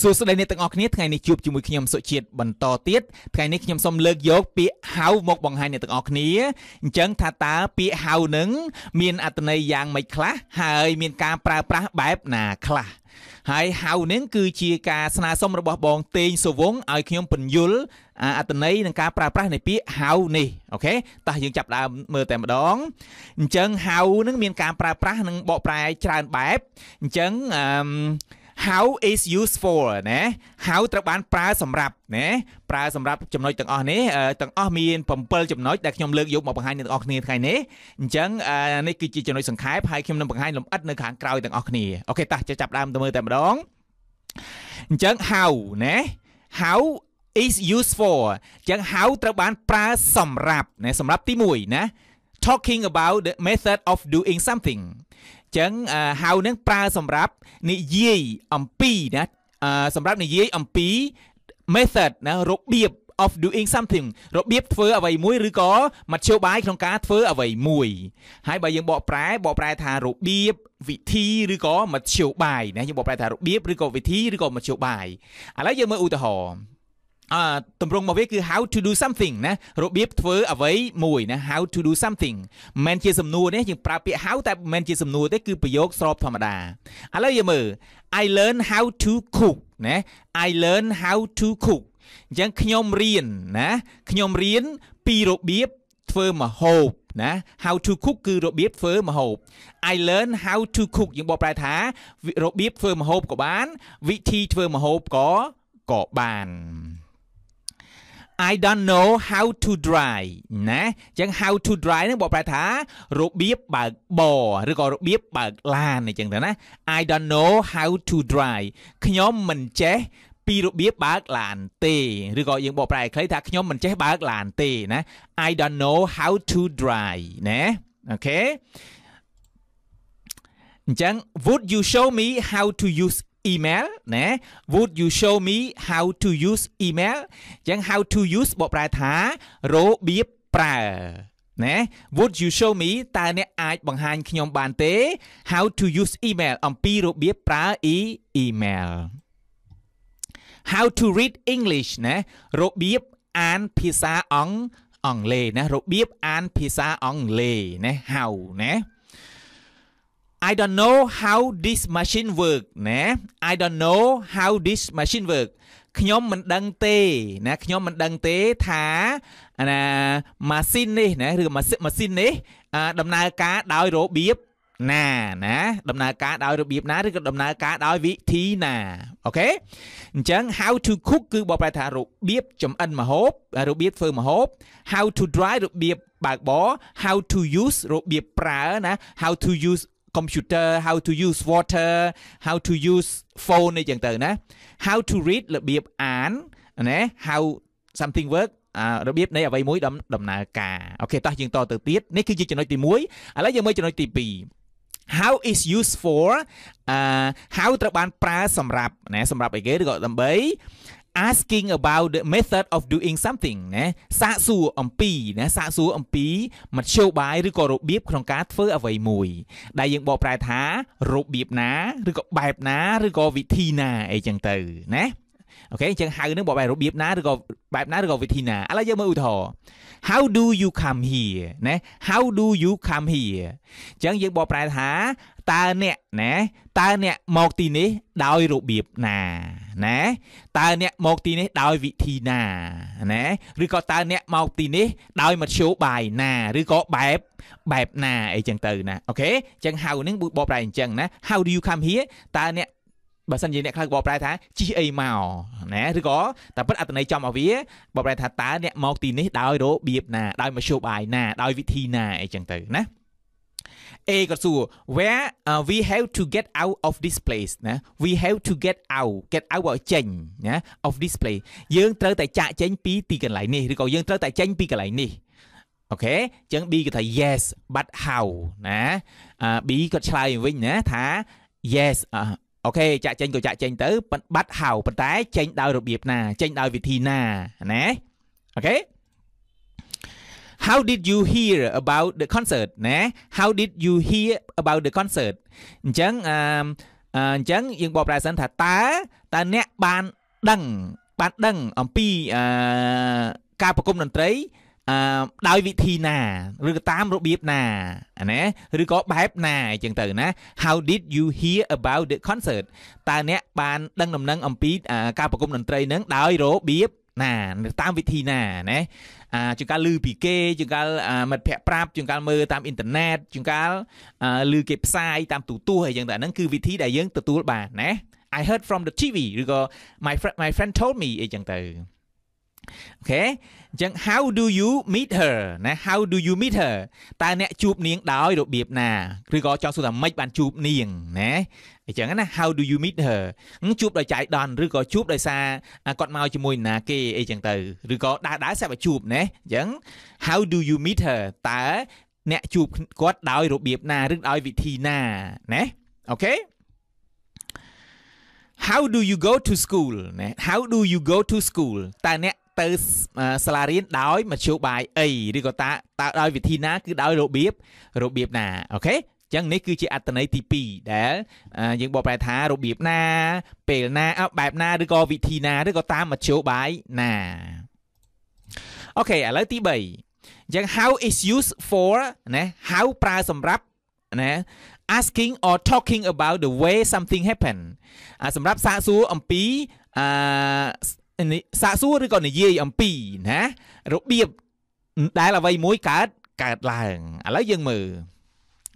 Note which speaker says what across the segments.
Speaker 1: សួស្តីអ្នកទាំងអស់គ្នាថ្ងៃនេះជួបជាមួយខ្ញុំសុជាតិបន្តទៀតថ្ងៃនេះខ្ញុំសូមលើកយកពាក្យហៅមកបង្ហាញអ្នកទាំងអស់គ្នាអញ្ចឹងថាតើពាក្យហៅនឹងមានអត្ថន័យយ៉ាងម៉េចខ្លះហើយមានការប្រើប្រាស់បែបណាខ្លះហើយហៅនឹងគឺជាការស្នើសុំរបស់បងតេងសុវងឲ្យខ្ញុំពន្យល់អត្ថន័យនឹងការប្រើប្រាស់នៃពាក្យហៅនេះអូខេតោះយើងចាប់ដើមមើលតែម្ដងអញ្ចឹងហៅនឹងមានការប្រើប្រាស់និងបកប្រែច្រើនបែបអញ្ចឹងអឺ how is useful ណា how ត្រូវបាន ប្រើសម្រាប់ណាប្រើសម្រាប់ចំណុចទាំងអស់នេះទាំងអស់មាន7ចំណុចដែលខ្ញុំលើកយកមកបង្ហាញអ្នកទាំងអស់គ្នាថ្ងៃនេះអញ្ចឹងនេះគឺជាចំណុចសង្ខេបហើយខ្ញុំនឹងបង្ហាញលម្អិតនៅខាងក្រោយទាំងអស់គ្នាអូខេតោះចាប់ដើមទៅមើលតែម្ដងអញ្ចឹង how ណា how is useful អញ្ចឹង how ត្រូវបានប្រើសម្រាប់ណាសម្រាប់ទី1ណា talking about the method of doing something ចឹងហៅនឹងប្រើសម្រាប់និយាយអំពីណាសម្រាប់និយាយអំពី method ណារបៀប of doing something របៀបធ្វើអ្វីមួយឬក៏មធ្យោបាយក្នុងការធ្វើអ្វីមួយ ហើយបើយើងបកប្រែបកប្រែថារបៀបវិធីឬក៏មធ្យោបាយណាយើងបកប្រែថារបៀបឬក៏វិធីឬក៏មធ្យោបាយឥឡូវយើងមើលឧទាហរណ៍អឺតម្រងមកវាគឺ how to do something ណារបៀបធ្វើអ្វីមួយណា how to do something មិនជា សំណួរនេះយើងប្រើពាក្យ how តែមិនមែនជាសំណួរទេគឺប្រយោគស្របធម្មតាឥឡូវយើងមើល I learn how to cook ណា I learn how to cook អញ្ចឹងខ្ញុំរៀនណាខ្ញុំរៀនពីរបៀបធ្វើម្ហូបណា how to cook គឺរបៀបធ្វើម្ហូប I learn how to cook យើងបកប្រែថារបៀបធ្វើម្ហូបក៏បាន វិធីធ្វើម្ហូបក៏ក៏បាន I don't know how to drive ណាអញ្ចឹង how to drive ហ្នឹងបកប្រែថា របៀបបើកបឬក៏របៀបបើកឡានអញ្ចឹងទៅណា I don't know how to drive ខ្ញុំមិនចេះពីរបៀបបើកឡាន ទេឬក៏យើងបកប្រែឲ្យខ្លីថាខ្ញុំមិនចេះបើកឡានទេណា I don't know how to drive ណាអូខេអញ្ចឹង would you show me how to use email ណា would you show me how to use email អញ្ចឹង how to use បកប្រែថារបៀបប្រើណា would you show me តើអ្នកអាចបង្ហាញខ្ញុំបានទេ how to use email អំពីរបៀបប្រើ e email how to read english ណារបៀបអានភាសាអង់អង់គ្លេសណារបៀបអានភាសាអង់គ្លេសណា how ណា I don't know how this machine work ណា I don't know how this machine work ខ្ញុំមិនដឹងទេណាខ្ញុំមិនដឹងទេថាណាម៉ាស៊ីននេះណាឬម៉ាស៊ីននេះ ដំណើរការដោយរបៀបណាណា ដំណើរការដោយរបៀបណាឬក៏ដំណើរការដោយវិធីណាអូខេអញ្ចឹង how to cook គឺបកប្រែថារបៀបចំអិនម្ហូបរបៀបធ្វើម្ហូប how to dry របៀបបើកបរ how to use របៀបប្រើណា how to use computer how to use water how to use phone អីចឹងទៅណា how to read របៀបអានណា how something work របៀបនៃអ្វីមួយដំណើរការអូខេតោះយើងតទៅទៀតនេះគឺជាចំណុចទី1ឥឡូវយើងមើលចំណុចទី2 how is used for អឺ how ត្រូវបានប្រើសម្រាប់ណា សម្រាប់អីគេឬក៏ដើម្បី asking about the method of doing something ណាសាកសួរអំពីណាសាកសួរអំពីមធ្យោបាយឬក៏របៀបក្នុងការធ្វើ អ្វីមួយ ដែលយើងបកប្រែថា របៀបណាឬក៏បែបណាឬក៏វិធីណាអីចឹងទៅណាអូខេអញ្ចឹងហៅនឹងបបែបរបៀបណាឬក៏បែបណាឬក៏វិធីណាឥឡូវយើងមើលឧទាហរណ៍ How do you come here ណា How do you come here អញ្ចឹងយើងបកប្រែថាតើអ្នកណាតើអ្នកមកទីនេះដោយរបៀបណាណាតើអ្នកមកទីនេះ ដោយវិធីណាណាឬក៏តើអ្នកមកទីនេះដោយមធ្យោបាយណាឬក៏បែបបែបណាអីចឹងទៅណាអូខេអញ្ចឹងហៅនឹងបបប្រែអញ្ចឹងណា how do you come here តើអ្នកបើសិនជាអ្នកខ្លះបបប្រែថាជីអីមកណាឬក៏តែពិតអត្តន័យចំឲ្យវាបបប្រែថាតើអ្នកមកទីនេះដោយរបៀបណាដោយមធ្យោបាយណាដោយវិធីណាអីចឹងទៅណា A គាត់សួរ where uh, we have to get out of this place ណា we have to get out get out ឲ្យចេញណា of this place យើងត្រូវតែចាក់ចេញពីទីកន្លែងនេះឬក៏យើងត្រូវតែចេញពីកន្លែងនេះអូខេអញ្ចឹង B គាត់ថា yes but how ណា B គាត់ឆ្លើយវិញណាថា yes អូខេចាក់ចេញក៏ចាក់ចេញទៅបាត់ how ប៉ុន្តែចេញ ដោយរបៀបណាចេញដោយវិធីណាណាអូខេ how did you hear about the concert ណា how did you hear about the concert អញ្ចឹងអឺអញ្ចឹងយើងបកប្រែសិនថាតើតើអ្នកបានដឹងបានដឹងអំពីអឺការប្រគំតន្ត្រីអឺដោយវិធីណាឬក៏តាមរបៀបណាណាឬក៏បែបណាអញ្ចឹងទៅណា How did you hear about the concert តើអ្នកបានដឹងដំណឹងអំពីការប្រគំតន្ត្រីនឹងដោយរបៀបណាតាមវិធីណាណាអាជាងការលឺពីគេជាងការមិត្តភ័ក្តិប្រាប់ជាងការមើលតាមអ៊ីនធឺណិតជាងការលឺគេផ្សាយតាមទូទស្សន៍អីចឹងទៅអាហ្នឹងគឺវិធីដែលយើងទទួលបានណា I heard from the TV ឬក៏ my friend my friend told me អីចឹងទៅអូខេអញ្ចឹង how do you meet her ណា how do you meet her តើអ្នកជួបនាងដោយ របៀបណាឬក៏ចង់សួរថាម៉េចបានជួបនាងណាអញ្ចឹងណា how do you meet her ជួបដោយចៃដន្យឬក៏ជួបដោយសារគាត់មកជាមួយ ណា គេអីចឹងទៅឬក៏ដើរដើរសាប់ជួបណាអញ្ចឹង how do you meet her តើអ្នកជួបគាត់ដោយ របៀបណាឬដោយវិធីណាណាអូខេ How do you go to school ណា How do you go to school តើអ្នកទៅសាលារៀនដោយមធ្យោបាយអីឬក៏តើតើដោយវិធីណាគឺដោយរបៀបរបៀបណាអូខេចឹងនេះគឺជាអត្ថន័យទី2ដែលយើងបកប្រែថារបៀបណា ពេលណាបែបណាឬក៏វិធីណាឬក៏តាមមធ្យោបាយណាអូខេឥឡូវទី3អញ្ចឹង how is used for ណា how ប្រើសម្រាប់ណា asking or talking about the way something happen សម្រាប់សាកសួរអំពីអឺសាកសួរឬក៏និយាយអំពីណារបៀបដែលអ្វីមួយកើតកើតឡើងឥឡូវយើងមើល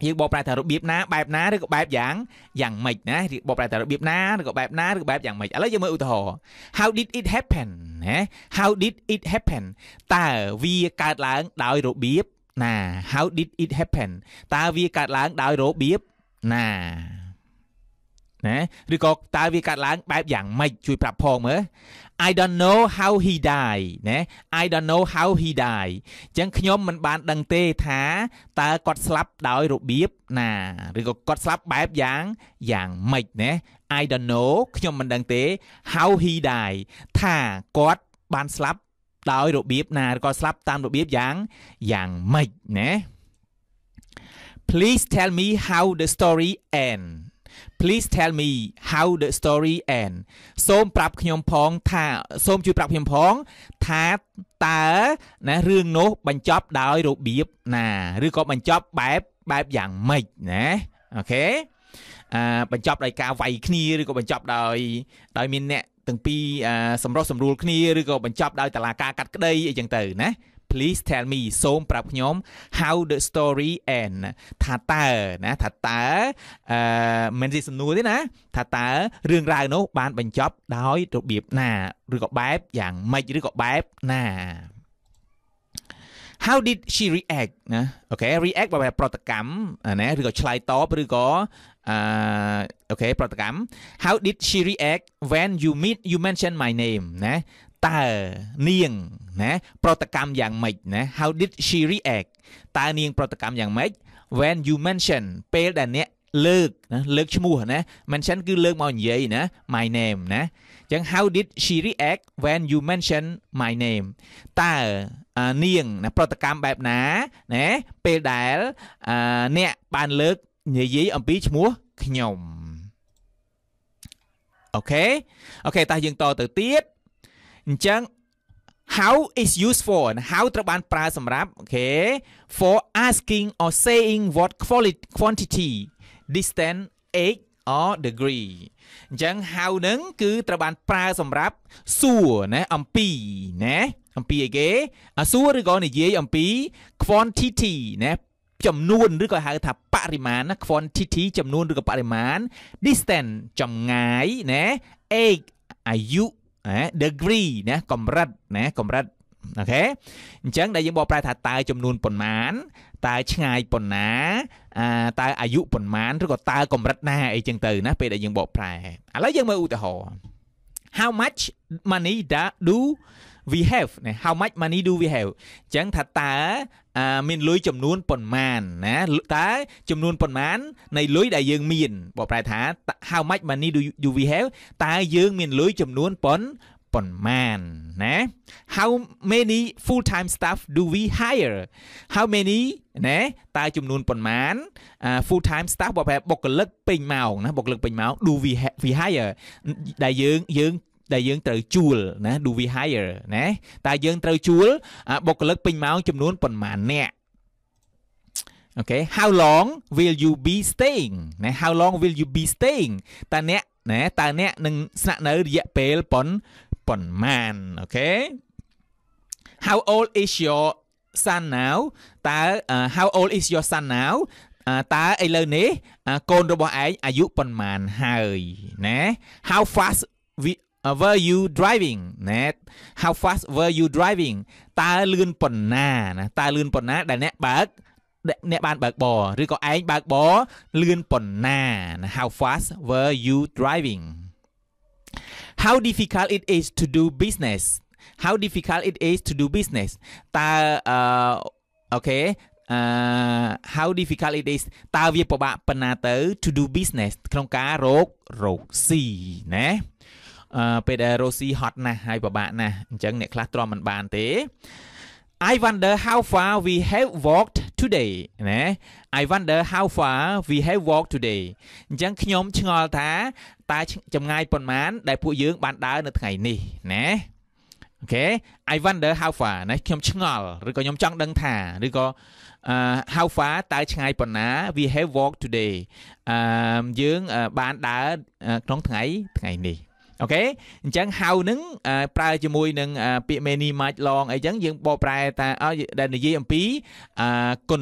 Speaker 1: យើងបកប្រែថារបៀបណាបែបណាឬក៏បែបយ៉ាងយ៉ាងម៉េចណាបកប្រែថារបៀបណាឬក៏បែបណាឬក៏បែបយ៉ាងម៉េចឥឡូវយើងមើលឧទាហរណ៍ How did it happen ណា How did it happen តើវាកើតឡើងដោយរបៀបណា How did it happen តើវាកើតឡើងដោយរបៀបណាណាឬក៏តើវាកើតឡើង បែបយ៉ាងម៉េចជួយប្រាប់ផងមើល I don't know how he died ណា I don't know how he died អញ្ចឹងខ្ញុំមិនបានដឹងទេថាតើគាត់ស្លាប់ដោយរបៀបណាឬក៏គាត់ស្លាប់បែបយ៉ាងយ៉ាងម៉េចណា I don't know ខ្ញុំមិនដឹងទេ how he died ថាគាត់បានស្លាប់ដោយ របៀបណាឬក៏ស្លាប់តាមរបៀបយ៉ាងយ៉ាងម៉េចណា Please tell me how the story end Please tell me how the story end សូមប្រាប់ខ្ញុំផងថាសូមជួយប្រាប់ខ្ញុំផងថាតើណារឿងនោះបញ្ចប់ដោយរបៀបណាឬក៏បញ្ចប់បែបបែបយ៉ាងម៉េចណាអូខេអឺបញ្ចប់ដោយការវាយគ្នាឬក៏បញ្ចប់ដោយដោយមានអ្នកទាំងពីរសម្រុះសម្រួលគ្នាឬក៏បញ្ចប់ដោយតឡាការកាត់ក្តីអីចឹងទៅណា please tell me សូមប្រាប់ខ្ញុំ how the story end ថាតើណាថាតើអឺមិនជាសំណួរទេណាថាតើរឿងរ៉ាវនោះបានបញ្ចប់ដោយរបៀបណាឬក៏បែបយ៉ាងម៉េចឬក៏បែបណា how did she react ណាអូខេ react បែបប្រតិកម្មណាឬក៏ឆ្លើយតបឬក៏អឺអូខេប្រតិកម្ម how did she react when you meet you mention my name ណាតើនាងណាប្រតិកម្មយ៉ាងម៉េចណា how did she react តើនាងប្រតិកម្មយ៉ាងម៉េច when you mention ពេលដែលអ្នកលើកណាលើកឈ្មោះណា mention គឺលើកមកនិយាយណា my name ណាអញ្ចឹង how did she react when you mention my name តើនាងណាប្រតិកម្មបែបណាណាពេលដែលអ្នកបានលើកនិយាយអំពីឈ្មោះខ្ញុំអូខេអូខេតោះយើងតទៅទៀតអញ្ចឹង how is used for ណា how ត្រូវបានប្រើសម្រាប់អូខេ for asking or saying what quality quantity distance age or degree អញ្ចឹង how នឹងគឺត្រូវបានប្រើសម្រាប់សួរណាអំពីណាអំពីអីគេអាសួរឬក៏និយាយអំពី quantity ណាចំនួនឬក៏ហៅថាបរិមាណណា quantity ចំនួនឬក៏បរិមាណ distance ចម្ងាយណា age អាយុណា degree ណាកម្រិតណាកម្រិតអូខេអញ្ចឹងដែលយើងបកប្រែ ថាតើចំនួនប៉ុន្មានតើឆ្ងាយប៉ុណ្ណាអាតើអាយុប៉ុន្មានឬក៏តើកម្រិតណាអីចឹងទៅ ណា ពេលដែលយើងបកប្រែឥឡូវយើងមើលឧទាហរណ៍ how much money that do we have ណា how much money do we have អញ្ចឹងថាតើមានលុយចំនួនប៉ុន្មានណាតើចំនួនប៉ុន្មាន នៃលុយដែលយើងមានបើប្រែថា how much money do you, do we have តើយើងមានលុយចំនួនប៉ុន្មានប៉ុន្មានណា How many full time staff do we hire How many ណាតើចំនួនប៉ុន្មាន full time staff បើប្រែបុគ្គលិកពេញម៉ោងណាបុគ្គលិកពេញម៉ោង do we we hire ដែលយើងយើងដែលយើងត្រូវជួលណា do we hire ណាតើយើងត្រូវជួលបុគ្គលិកពេញម៉ោងចំនួនប៉ុន្មានអ្នកអូខេ how long will you be staying ណា how long will you be staying តើអ្នកណាតើអ្នកនឹងស្នាក់នៅរយៈពេលប៉ុនប៉ុន្មានអូខេ how old is your son now តើ how old is your son now តើឥឡូវនេះ កូនរបស់ឯងអាយុប៉ុន្មានហើយណា how fast uh, were you driving ណែ how fast were you driving តើលឿនប៉ុណ្ណាណាតើលឿនប៉ុណ្ណាដែលអ្នកបើកអ្នកបានបើកបរឬក៏ឯងបើកបរលឿនប៉ុណ្ណាណា how fast were you driving how difficult it is to do business how difficult it is to do business តើអឺអូខេ uh, uh, how difficult it is តើវាពិបាកប៉ុណ្ណាទៅ to do business ក្នុងការរករកស៊ីណាពេលដែលរ៉ូស៊ីហត់ណាស់ហើយពិបាកណាស់អញ្ចឹងអ្នកខ្លះទ្រាំមិនបានទេ I wonder how far we have walked today ណា I wonder how far we have walked today អញ្ចឹងខ្ញុំឆ្ងល់ថាតើចម្ងាយប៉ុន្មាន ដែលពួកយើង បានដើរនៅថ្ងៃនេះណាអូខេ I wonder how far ណាខ្ញុំឆ្ងល់ឬក៏ខ្ញុំចង់ដឹងថាឬក៏ how far តើឆ្ងាយប៉ុណ្ណា we have walked today អឺយើងបានដើរក្នុងថ្ងៃថ្ងៃនេះអូខេអញ្ចឹង how នឹងប្រើជាមួយ នឹង ពាក្យ many might long អីចឹងយើងបកប្រែតាដែលនិយាយអំពីគុណ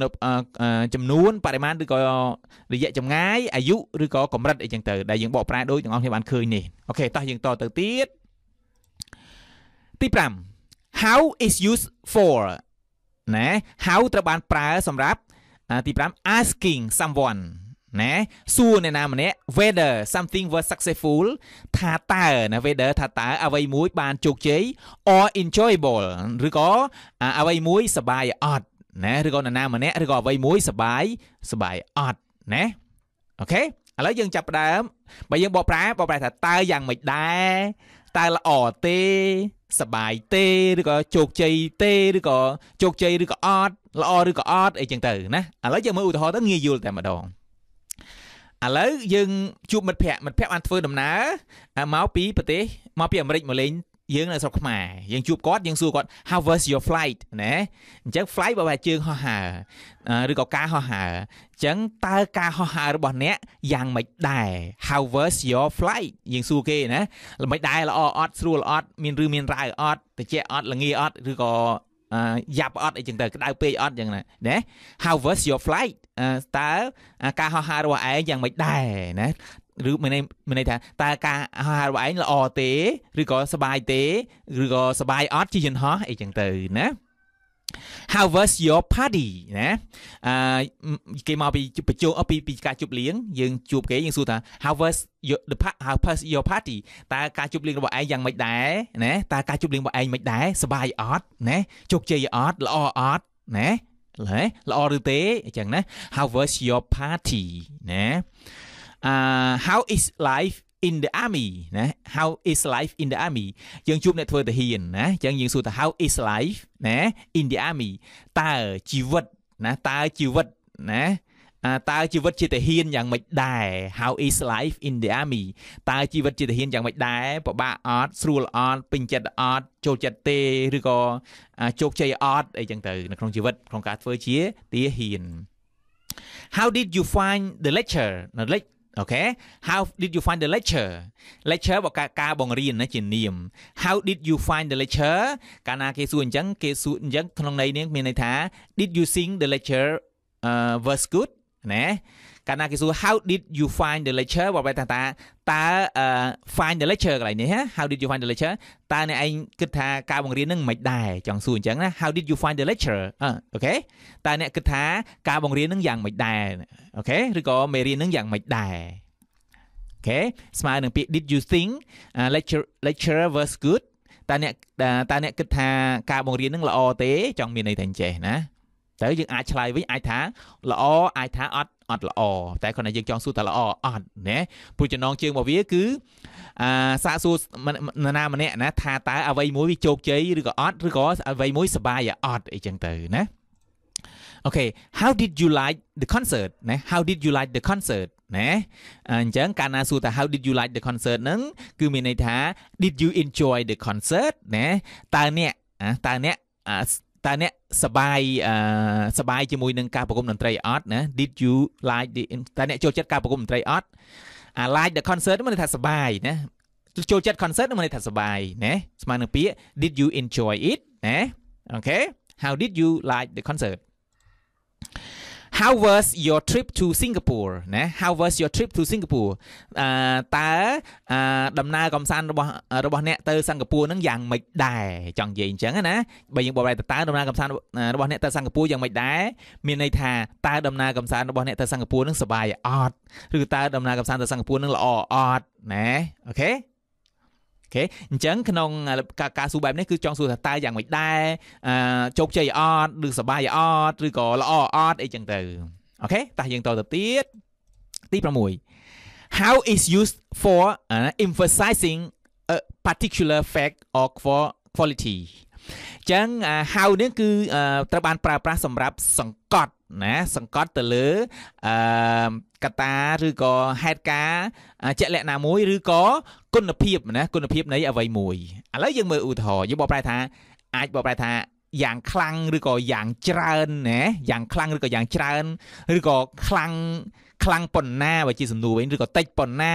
Speaker 1: ចំនួនបរិមាណឬក៏រយៈចម្ងាយអាយុឬក៏កម្រិតអីចឹងទៅ ដែលយើងបកប្រែដូចទាំងអស់គ្នាបានឃើញនេះអូខេតោះយើងតទៅទៀតទី5 how is used for ណា how ត្រូវបានប្រើសម្រាប់ទី5 asking someone ណាសួរអ្នកណាម្នាក់ whether something was successful ថាតើណា whether ថាតើអ្វីមួយ បានជោគជ័យ or enjoyable ឬក៏អ្វីមួយសបាយអត់ណាឬក៏អ្នកណាម្នាក់ឬក៏អ្វីមួយសបាយសបាយអត់ណាអូខេឥឡូវយើងចាប់ផ្ដើមបើយើងបកប្រែបកប្រែថាតើយ៉ាងម៉េចដែរតើល្អទេសបាយទេឬក៏ជោគជ័យទេឬក៏ជោគជ័យឬក៏អត់ល្អឬក៏អត់អីចឹងទៅណាឥឡូវយើងមើលឧទាហរណ៍ទៅងាយយល់តែម្ដងឥឡូវយើងជួបមិត្តភ័ក្តិមិត្តភ័ក្តិបានធ្វើដំណើរមកពីប្រទេសមកពីអាមេរិកមកលេងយើងនៅស្រុកខ្មែរយើងជួបគាត់យើងសួរគាត់ how was your flight ណាអញ្ចឹង flight បើបែរជើងហោះហើរឬក៏ការហោះហើរអញ្ចឹងតើការហោះហើររបស់អ្នកយ៉ាងម៉េចដែរ how was your flight យើងសួរគេ ណាល្មិចដែរល្អអត់ស្រួលអត់មានឬមានរ៉ៅអត់ត្រជាក់អត់ល្ងាអត់ឬក៏យ៉ាប់អត់អីចឹងទៅក្តៅពេកអត់ចឹងណាណា How was your flight តើការហោះហើររបស់ឯងយ៉ាងម៉េចដែរណាឬមានមានន័យថាតើការហោះហើររបស់ឯងល្អទេ ឬក៏សบายទេឬក៏សบายអត់ជាយន្តហោះអីចឹងទៅណា how was your party ណាអឺគេមកពីបញ្ចូលពីពីការជប់លៀងយើងជួបគេយើងសួរថា how was your the how was your party តើការជប់លៀងរបស់ឯងយ៉ាងម៉េចដែរណាតើការជប់លៀងរបស់ឯងមិនដែរសប្បាយអត់ណាជោគជ័យអត់ល្អអត់ណាល្អឬទេអញ្ចឹងណា how was your party ណា uh, how is life in the army ណា how is life in the army យើងជួបអ្នកធ្វើទាហានណាអញ្ចឹងយើងសួរថា how is life ណា in the army តើជីវិតណាតើជីវិតណាតើជីវិតជាទាហានយ៉ាងម៉េចដែរ How is life in the army តើជីវិតជាទាហានយ៉ាងម៉េចដែរពិបាកអត់ស្រួលអត់ពេញចិត្តអត់ចូលចិត្តទេឬក៏ជោគជ័យអត់អីចឹងទៅនៅក្នុងជីវិតក្នុងការធ្វើជាទាហាន How did you find the lecture នៅអូខេ how did you find the lecture lecture បកការបង្រៀនណាជានាម how did you find the lecture កាលណាគេសួរអញ្ចឹងគេសួរអញ្ចឹងក្នុងន័យនេះមានន័យថា did you sing the lecture uh, was good ណាកាលណាគេសួរ how did you find the lecture បើបែរថាតើ find the lecture កន្លែងនេះ how did you find the lecture តើអ្នកឯងគិតថាការបង្រៀននឹងមិនដែរចង់សួរអញ្ចឹងណា how did you find the lecture អូខេតើអ្នកគិតថាការបង្រៀននឹងយ៉ាងមិនដែរអូខេឬក៏មេរៀននឹងយ៉ាងមិនដែរអូខេស្មើនឹងពាក្យ did you think lecture lecture was good តើអ្នកតើអ្នកគិតថាការបង្រៀននឹងល្អទេ ចង់មានន័យថាអញ្ចេះណាទៅយើងអាចឆ្លើយវិញអាចថាល្អអាចថាអត់អត់ល្អតែគាត់ថាយើងចង់សួរតែល្អអត់ណាព្រោះចំណងជើងរបស់វាគឺអាសាកសួរនរណាម្នាក់ណាថាតើអ្វីមួយវាជោគជ័យឬក៏អត់ឬក៏អ្វីមួយសប្បាយអត់អីចឹងទៅណាអូខេ how did you like the concert ណា how did you like the concert ណាអញ្ចឹងកាលណាសួរថា how did you like the concert ហ្នឹងគឺមានន័យថា did you enjoy the concert ណាតើអ្នកតើអ្នកតើអ្នកសបាយអឺសបាយជាមួយនឹងការប្រគំតន្ត្រីអត់ណា Did you like the តើអ្នកចូលចិត្តការប្រគំតន្ត្រីអត់អា like the concert មិនថាសបាយណាចូលចិត្ត concert មិនថាសបាយណាស្មើនឹងពាក្យ Did you enjoy it ណាអូខេ How did you like the concert How was your trip to Singapore ណា How was your trip to Singapore អឺតើដំណើរកំសាន្តរបស់របស់អ្នកទៅសិង្ហបុរីហ្នឹងយ៉ាងម៉េចដែរចង់និយាយអញ្ចឹងណាបើយើងបកប្រែតើតើដំណើរកំសាន្តរបស់អ្នកទៅសិង្ហបុរីយ៉ាងម៉េចដែរមានន័យថាតើដំណើរកំសាន្តរបស់អ្នកទៅសិង្ហបុរីហ្នឹងសុបាយអត់ឬតើដំណើរកំសាន្តទៅសិង្ហបុរីហ្នឹងល្អអត់ណាអូខេเคអញ្ចឹងក្នុងការស៊ូបែបនេះគឺចង់ស៊ូថាតើយ៉ាងម៉េចដែរជោគជ័យអត់ឬសប្បាយអត់ឬក៏ល្អអត់អីចឹងទៅអូខេតោះយើងតទៅទៀតទី6 how is used for uh, emphasizing a particular fact or quality ចឹង how នេះគឺត្រូវបានប្រើប្រាស់សម្រាប់សង្កត់ណាសង្កត់ទៅលើអឺកតាឬក៏ហេតុការជាក់លាក់ណាមួយឬក៏គុណភាពណាគុណភាពនៃអ្វីមួយឥឡូវយើងមើលឧទាហរណ៍យើងបកប្រែថាអាចបកប្រែថាយ៉ាងខ្លាំងឬក៏យ៉ាងច្រើនណាយ៉ាងខ្លាំងឬក៏យ៉ាងច្រើនឬក៏ខ្លាំងខ្លាំងប៉ុណ្ណាបើជាសំណួរវិញឬក៏តិចប៉ុណ្ណា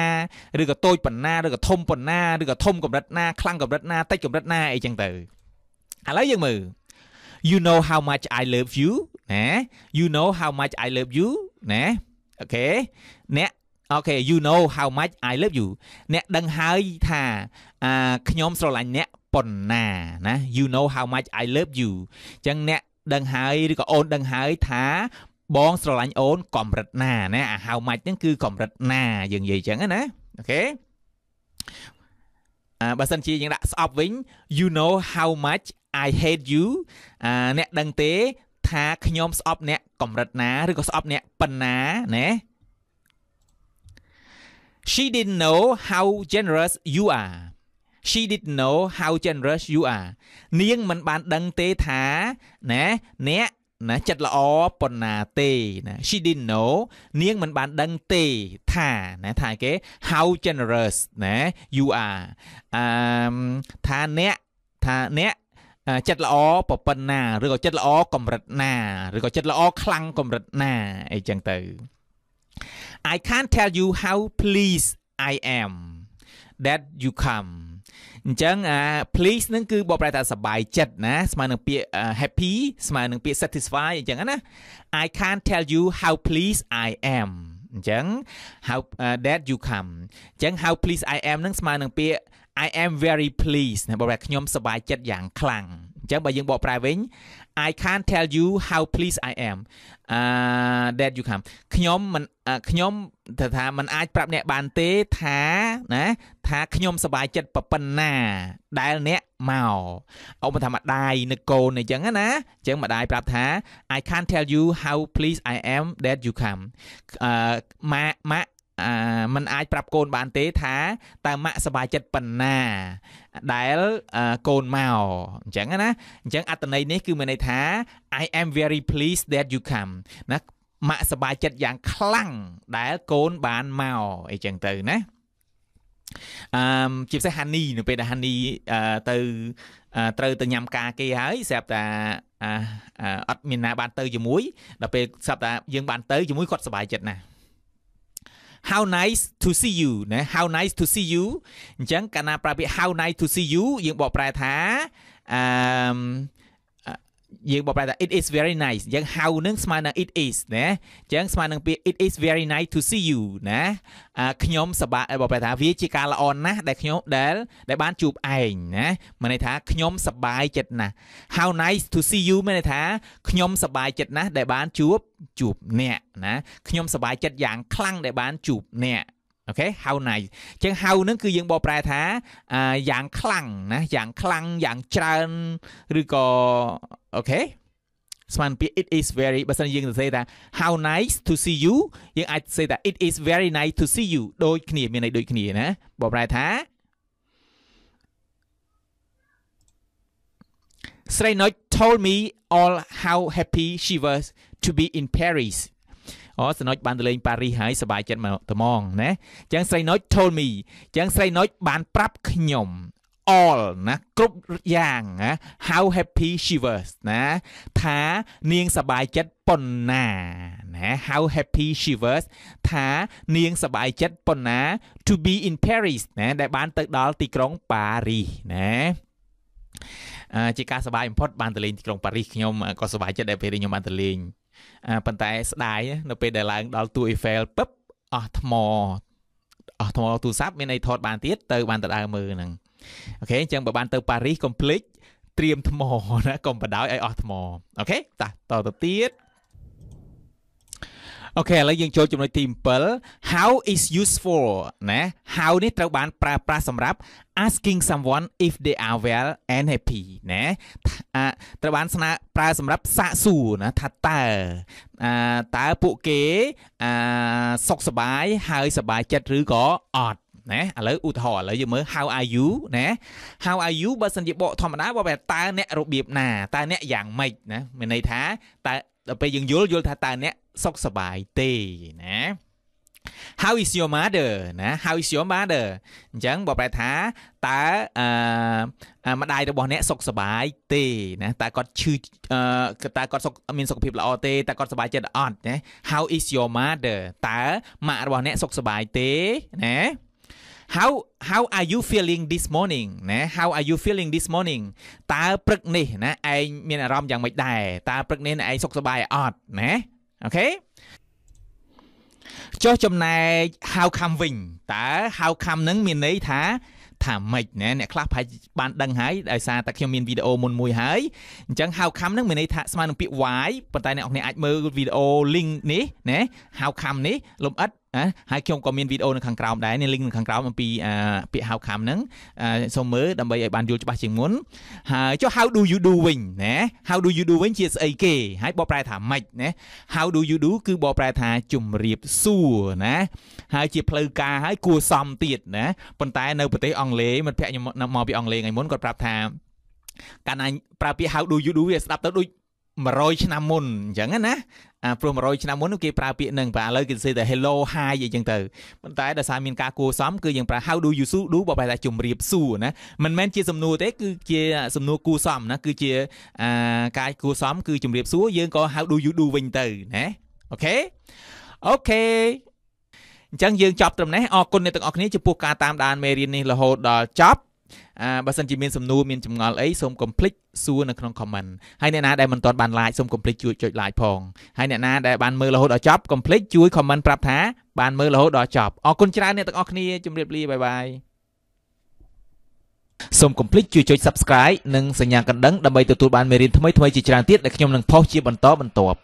Speaker 1: ឬក៏តូចប៉ុណ្ណាឬក៏ធំប៉ុណ្ណាឬក៏ធំកម្រិតណាខ្លាំងកម្រិតណាតិចកម្រិតណាអីចឹងទៅឥឡូ வு យើងមើល You know how much I love you ណា you know how much i love you ណាអូខេអ្នកអូខេ you know how much i love you អ្នកដឹងហើយថាអាខ្ញុំស្រឡាញ់អ្នកប៉ុណ្ណាណា you know how much i love you អញ្ចឹងអ្នកដឹងហើយឬក៏អូន ដឹងហើយថាបង ស្រឡាញ់អូនកម្រិតណាណាអា how much ហ្នឹងគឺកម្រិតណាយើងនិយាយអញ្ចឹងណាអូខេអាបើសិនជាយើងដាក់ស្អប់វិញ you know how much I hate you អាអ្នកដឹងទេថាខ្ញុំស្អប់អ្នកកម្រិតណាឬក៏ស្អប់អ្នកប៉ុណ្ណាណា She didn't know how generous you are She didn't know how generous you are នាងមិនបានដឹងទេថាណាអ្នកណាចិត្តល្អប៉ុណ្ណាទេណា she didn't know នាងមិនបានដឹងទេថាណាថាគេ how generous ណា you are អឺថាអ្នកថាអ្នកចិត្តល្អប្រពន្ធណាឬក៏ចិត្តល្អកម្រិតណាឬក៏ចិត្តល្អខ្លាំងកម្រិតណាអីចឹងទៅ I can't tell you how pleased I am that you come អញ្ចឹងអា please នឹងគឺបកប្រែថាសប្បាយចិត្តណា ស្មើនឹងពាក្យ happy ស្មើនឹងពាក្យ satisfy អញ្ចឹងណា I can't tell you how pleased I am អញ្ចឹង how uh, that you come អញ្ចឹង how please I am នឹងស្មើនឹងពាក្យ I am very pleased ណាបងប្អូនខ្ញុំសប្បាយចិត្តយ៉ាងខ្លាំងអញ្ចឹងបើយើងបកប្រែវិញ I can't tell you how pleased I am uh that you come ខ្ញុំមិនខ្ញុំទៅថាមិនអាចប្រាប់អ្នកបានទេថាណាថាខ្ញុំសប្បាយចិត្តប៉ុណ្ណាដែលអ្នកមកអមថាម្ដាយនឹកកូនអញ្ចឹងណាអញ្ចឹងម្ដាយប្រាប់ថា I can't tell you how pleased I am that you come ម៉ាក់ម៉ាក់អាมันអាចប្រាប់កូនបានទេថាតើម៉ាក់សบายចិត្តប៉ុណ្ណាដែលកូនមកអញ្ចឹងណាអញ្ចឹង អត្តន័យនេះគឺមានន័យថា I am very pleased that you come ណាម៉ាក់សบายចិត្តយ៉ាង ខ្លាំងដែលកូនបានមកអីចឹងទៅណាអឺជាពិសេសហានីនៅពេលដែលហានីទៅត្រូវទៅញ៉ាំការគេហើយស្រាប់តែអត់មានណាបានទៅជាមួយដល់ពេលស្រាប់តែយើងបានទៅជាមួយគាត់សบายចិត្តណាស់ how nice to see you ណា how nice to see you អញ្ចឹងកាលណាប្រើពាក្យ how nice to see you យើងបកប្រែថាអឺយើងបកប្រែថា it is very nice យើងហៅនឹងស្មើនឹង it is ណាអញ្ចឹងស្មើនឹងពាក្យ it is very nice to see you ណាខ្ញុំសប្បាយបកប្រែថាវាជាការល្អណាស់ដែលខ្ញុំដែលដែលបានជួបឯងណាមានន័យថាខ្ញុំសប្បាយចិត្តណាស់ how nice to see you មានន័យថាខ្ញុំសប្បាយចិត្តណាស់ដែលបានជួបជួបអ្នកណាខ្ញុំសប្បាយចិត្តយ៉ាងខ្លាំងដែលបានជួបអ្នកអូខេហៅណៃអញ្ចឹងហៅនឹងគឺយើងបកប្រែថាយ៉ាងខ្លាំងណាយ៉ាងខ្លាំងយ៉ាងច្រើនឬក៏អូខេស្មើនឹងពាក្យ it is very បើសិនយើងទៅសេថា how nice to see you យើងអាចសេថា it is very nice to see you ដូចគ្នា មានន័យដូចគ្នាណាបើប្រែថាស្រីណុច told me all how happy she was to be in Paris អូស្រីណុចបានទៅលេងប៉ារីសហើយសប្បាយចិត្តមកត្មងណាអញ្ចឹងស្រីណុច told me អញ្ចឹងស្រីណុចបានប្រាប់ខ្ញុំ all ណាគ្រប់យ៉ាងណា how happy she was ណាថានាងសប្បាយចិត្តប៉ុណ្ណាណា how happy she was ថានាងសប្បាយចិត្តប៉ុណ្ណា to be in Paris ណាដែលបានទៅដល់ទីក្រុងប៉ារីសណាជាការសប្បាយបំផុតបានទៅលេងទីក្រុងប៉ារីសខ្ញុំក៏សប្បាយចិត្តដែលពេលខ្ញុំបានទៅលេងប៉ុន្តែស្ដាយនៅពេលដែលឡើងដល់ទូអ៊ីហ្វែលពឹបអស់ថ្មអស់ថ្មទូរស័ព្ទមានអីថតបានទៀតទៅបានទៅដើរមើលហ្នឹងអូខេអញ្ចឹងបើបាន ទៅប៉ារីសកុំភ្លេចត្រៀមថ្មណាកុំបដ ாய் ឲ្យអស់ថ្មអូខេតោះតទៅទៀតអូខេឥឡូវយើងចូលចំណុចទី7 how is useful ណា how នេះត្រូវបានប្រើប្រាស់សម្រាប់ asking someone if they are well and happy ណាត្រូវបានស្នើប្រើសម្រាប់សាកសួរណាថាតើតើពួកគេសុខសប្បាយហើយសប្បាយចិត្តឬក៏អត់ណាឥឡូវឧទាហរណ៍ឥឡូវយើងមើល how are you ណា how are you បើសិនជាបកធម្មតាបើបែរតើអ្នករបៀបណាតើអ្នកយ៉ាងម៉េចណាមានន័យថាតើដល់ពេលយើងយល់យល់ថាតើអ្នកសុខសប្បាយទេណា How is your mother ណា How is your mother អញ្ចឹងបើប្រែថាតើអឺម្ដាយរបស់អ្នកសុខសប្បាយទេណាតើគាត់ឈឺតើគាត់សុខមានសុខភាពល្អទេតើគាត់សប្បាយចិត្តអត់ណា How is your mother តើម៉ាក់របស់អ្នកសុខសប្បាយទេណា how how are you feeling this morning ណា how are you feeling this morning តើព្រឹកនេះណាឯងមានអារម្មណ៍យ៉ាងម៉េចដែរតើព្រឹកនេះឯងសុខសប្បាយអត់ណាអូខេចុះចំណែក how come វិញតើ how come នឹងមានន័យថាថាម៉េចណាអ្នកខ្លះប្រហែលបានដឹងហើយដោយសារតែខ្ញុំមានវីដេអូមុនមួយហើយអញ្ចឹង how come នឹងមានន័យថាស្មើនឹងពាក្យ why ប៉ុន្តែអ្នកនរអាចមើលវីដេអូ link នេះណា how come នេះលំអិតហើយខ្ញុំក៏មានវីដេអូនៅខាងក្រោមដែរនេះ link នៅខាងក្រោមអំពីពាក្យ how come ហ្នឹងសូមមើលដើម្បីឲ្យបានយល់ច្បាស់ជាងមុនហើយចុះ how do you do វិញណា how do you do វិញជាស្អីគេហើយបកប្រែថាម៉េចណា how do you do គឺបកប្រែថាជំរាបសួរណាហើយជាផ្លូវការហើយគួរសមទៀតណាប៉ុន្តែ នៅប្រទេសអង់គ្លេសមិត្តភ័ក្ដិខ្ញុំមកពីអង់គ្លេសថ្ងៃមុនគាត់ប្រាប់ថាកាលណាប្រើពាក្យ how do you do វាស្ដាប់ទៅដូច100ឆ្នាំមុនអញ្ចឹងណាអាព្រោះ100ឆ្នាំមុនគេប្រើពាក្យហ្នឹងបាទឥឡូវគេសេតែ hello hi អីចឹងទៅប៉ុន្តែដោយសារមានការគួសមគឺយើងប្រើ how do you do បើបែរតែជំរាបសួរណាមិនមែនជាសំណួរទេគឺជាសំណួរគួសមណាគឺជាអាការគួសមគឺជំរាបសួរយើងក៏ how do you do វិញទៅណាអូខេអូខេអញ្ចឹងយើងចប់ត្រឹមនេះអរគុណអ្នកទាំងអស់គ្នាចំពោះការតាមដានមេរៀននេះរហូតដល់ចប់អាបើសិនជាមានសំណួរមានចម្ងល់អីសូមកុំភ្លេចសួរនៅក្នុង comment ហើយអ្នកណាដែលមិនទាន់បាន like សូមកុំភ្លេចជួយចុច like ផងហើយអ្នកណាដែលបានមើលរហូតដល់ចប់កុំភ្លេចជួយ comment ប្រាប់ថាបានមើលរហូតដល់ចប់អរគុណច្រើនអ្នកទាំងអស់គ្នាជម្រាបលាបាយបាយសូមកុំភ្លេចជួយចុច subscribe និងសញ្ញាកណ្ដឹងដើម្បីទទួលបានមេរៀនថ្មីៗជាច្រើនទៀតដែលខ្ញុំនឹងផុសជាបន្តបន្ទាប់